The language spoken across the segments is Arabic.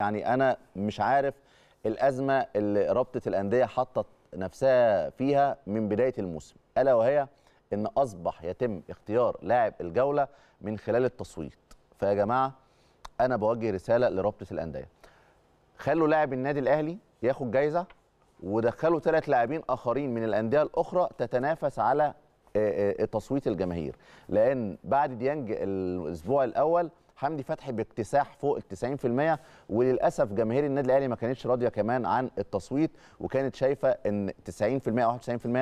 يعني انا مش عارف الازمه اللي رابطه الانديه حطت نفسها فيها من بدايه الموسم الا وهي ان اصبح يتم اختيار لاعب الجوله من خلال التصويت فيا جماعه انا بوجه رساله لرابطه الانديه خلوا لاعب النادي الاهلي ياخد جايزه ودخلوا ثلاث لاعبين اخرين من الانديه الاخرى تتنافس على تصويت الجماهير لان بعد ديانج الاسبوع الاول حمدي فتحي باكتساح فوق ال 90% وللاسف جماهير النادي الاهلي ما كانتش راضيه كمان عن التصويت وكانت شايفه ان 90% او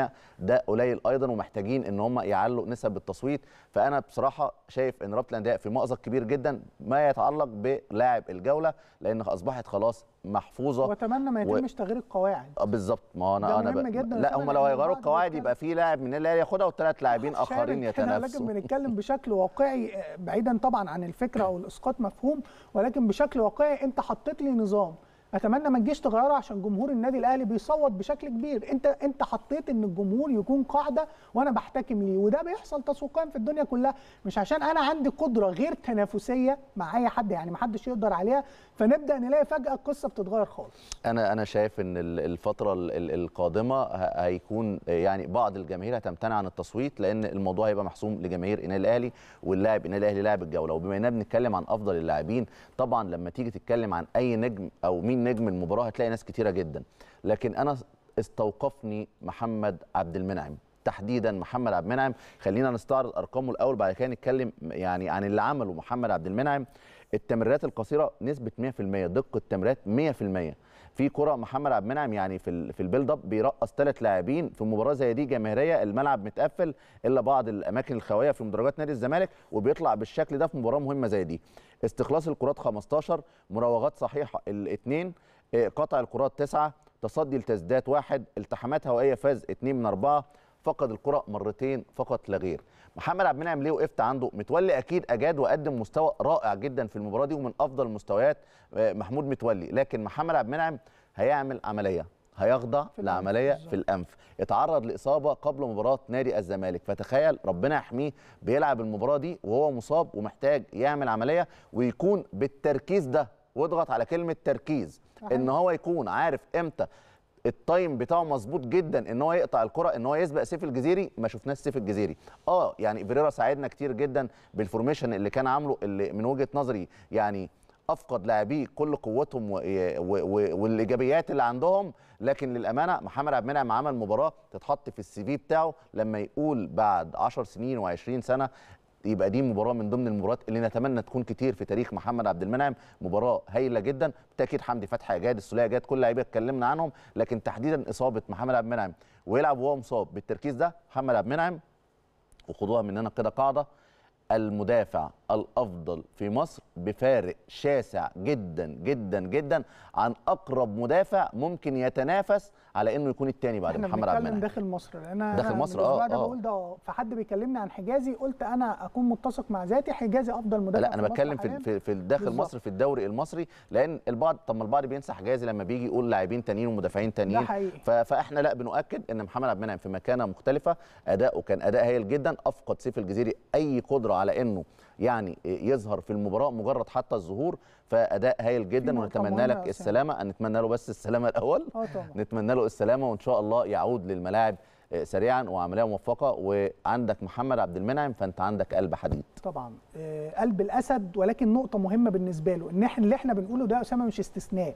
91% ده قليل ايضا ومحتاجين ان هم يعلوا نسب التصويت فانا بصراحه شايف ان رابطه الانديه في مأزق كبير جدا ما يتعلق بلاعب الجوله لان اصبحت خلاص محفوظه واتمنى ما يتمش و... تغيير القواعد آه، بالظبط ما انا انا ب... جداً لا هم لو هيغيروا القواعد يبقى في لاعب من الاهلي ياخدها وثلاث لاعبين اخرين يتنافسوا لكن بنتكلم بشكل واقعي آه، بعيدا طبعا عن الفكره او الاسقاط مفهوم ولكن بشكل واقعي انت حطيت لي نظام اتمنى ما تجيش تغيره عشان جمهور النادي الاهلي بيصوت بشكل كبير انت انت حطيت ان الجمهور يكون قاعده وانا بحتكم ليه وده بيحصل تسويقيا في الدنيا كلها مش عشان انا عندي قدره غير تنافسيه مع اي حد يعني ما حدش يقدر عليها فنبدا نلاقي فجاه القصه بتتغير خالص انا انا شايف ان الفتره القادمه هيكون يعني بعض الجماهير هتمتنع عن التصويت لان الموضوع هيبقى محسوم لجماهير النادي الاهلي واللاعب النادي الاهلي لاعب الجوله وبما اننا بنتكلم عن افضل اللاعبين طبعا لما تيجي تتكلم عن اي نجم او مين نجم المباراه هتلاقي ناس كتيره جدا لكن انا استوقفني محمد عبد المنعم تحديدا محمد عبد المنعم خلينا نستعرض ارقامه الاول بعد كده نتكلم يعني عن اللي عمله محمد عبد المنعم التمريرات القصيره نسبه 100% دقه تمريرات 100% في كره محمد عبد المنعم يعني في في البيلد اب بيرقص ثلاث لاعبين في مباراه زي دي جماهيريه الملعب متقفل الا بعض الاماكن الخاويه في مدرجات نادي الزمالك وبيطلع بالشكل ده في مباراه مهمه زي دي استخلاص الكرات 15 مراوغات صحيحه الاثنين آه، قطع الكرات تسعة تصدي لتسديدات واحد التحامات هوائيه فاز 2 من 4 فقد الكره مرتين فقط لا غير محمد عبد المنعم ليه وقفت عنده متولي اكيد اجاد وقدم مستوى رائع جدا في المباراه دي ومن افضل مستويات آه، محمود متولي لكن محمد عبد المنعم هيعمل عمليه هيخضع لعمليه في الانف اتعرض لاصابه قبل مباراه نادي الزمالك فتخيل ربنا يحميه بيلعب المباراه دي وهو مصاب ومحتاج يعمل عمليه ويكون بالتركيز ده واضغط على كلمه تركيز ان هو يكون عارف امتى التايم بتاعه مظبوط جدا ان هو يقطع الكره ان هو يسبق سيف الجزيري ما شفناش سيف الجزيري اه يعني فيريرا ساعدنا كتير جدا بالفورميشن اللي كان عامله اللي من وجهه نظري يعني افقد لاعبيه كل قوتهم و... و... و... والايجابيات اللي عندهم لكن للامانه محمد عبد المنعم عمل مباراه تتحط في السي في بتاعه لما يقول بعد 10 سنين و20 سنه يبقى دي مباراه من ضمن المباريات اللي نتمنى تكون كتير في تاريخ محمد عبد المنعم مباراه هايله جدا بالتاكيد حمدي فتحي جاد السوليه جاد كل لعيبه اتكلمنا عنهم لكن تحديدا اصابه محمد عبد المنعم ويلعب وهو مصاب بالتركيز ده محمد عبد المنعم وخدوها مننا كده قاعده المدافع الافضل في مصر بفارق شاسع جدا جدا جدا عن اقرب مدافع ممكن يتنافس على انه يكون الثاني بعد محمد عبد المنعم داخل مصر انا داخل مصر اه اه بقول ده في حد بيكلمني عن حجازي قلت انا اكون متسق مع ذاتي حجازي افضل مدافع لا انا بتكلم في في, في داخل بالزبط. مصر في الدوري المصري لان البعض طب ما البعض بينسى حجازي لما بيجي يقول لاعبين تانيين ومدافعين تانيين فاحنا لا بنؤكد ان محمد عبد المنعم في مكانه مختلفه اداؤه كان اداء هايل جدا افقد سيف الجزيري اي قدره على انه يعني يظهر في المباراه مجرد حتى الظهور فاداء هايل جدا ونتمنى لك يعني. السلامه نتمنى له بس السلامه الاول آه، نتمنى له السلامه وان شاء الله يعود للملاعب سريعا وعمليه موفقه وعندك محمد عبد المنعم فانت عندك قلب حديد طبعا آه، قلب الاسد ولكن نقطه مهمه بالنسبه له ان احنا اللي احنا بنقوله ده اسامه مش استثناء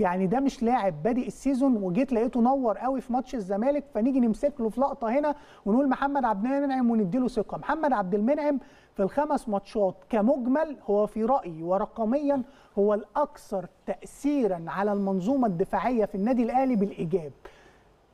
يعني ده مش لاعب بادئ السيزون وجيت لقيته نور قوي في ماتش الزمالك فنيجي نمسك له في لقطه هنا ونقول محمد عبد المنعم وندي له ثقه محمد عبد المنعم في الخمس ماتشات كمجمل هو في رايي ورقميا هو الاكثر تاثيرا على المنظومه الدفاعيه في النادي الاهلي بالايجاب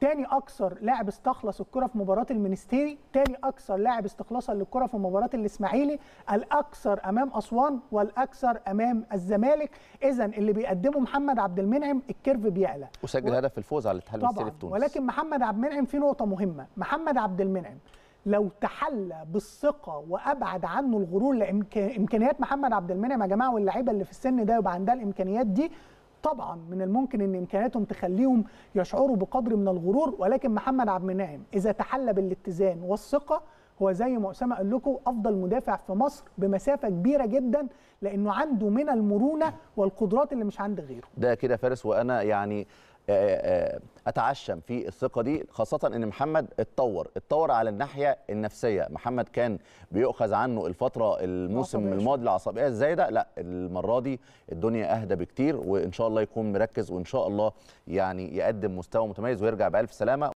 تاني اكثر لاعب استخلص الكره في مباراه المنستيري تاني اكثر لاعب استخلاصا للكره في مباراه الاسماعيلي الاكثر امام اسوان والاكثر امام الزمالك اذا اللي بيقدمه محمد عبد المنعم الكيرف بيعلى وسجل و... هدف الفوز على الاتحاد المصري في تونس ولكن محمد عبد المنعم في نقطه مهمه محمد عبد المنعم لو تحلى بالثقه وابعد عنه الغرور لامكانيات محمد عبد المنعم يا جماعه واللعيبه اللي في السن ده يبقى عندها الامكانيات دي طبعا من الممكن ان امكانياتهم تخليهم يشعروا بقدر من الغرور ولكن محمد عبد المنعم اذا تحلى بالاتزان والثقه هو زي ما اسامه قال لكم افضل مدافع في مصر بمسافه كبيره جدا لانه عنده من المرونه والقدرات اللي مش عند غيره. ده كده فارس وانا يعني آه، آه، آه، اتعشم في الثقه دي خاصه ان محمد اتطور اتطور على الناحيه النفسيه محمد كان بيؤخذ عنه الفتره الموسم الماضي العصبيه الزايده لا المره دي الدنيا اهدى بكتير وان شاء الله يكون مركز وان شاء الله يعني يقدم مستوى متميز ويرجع بالف سلامه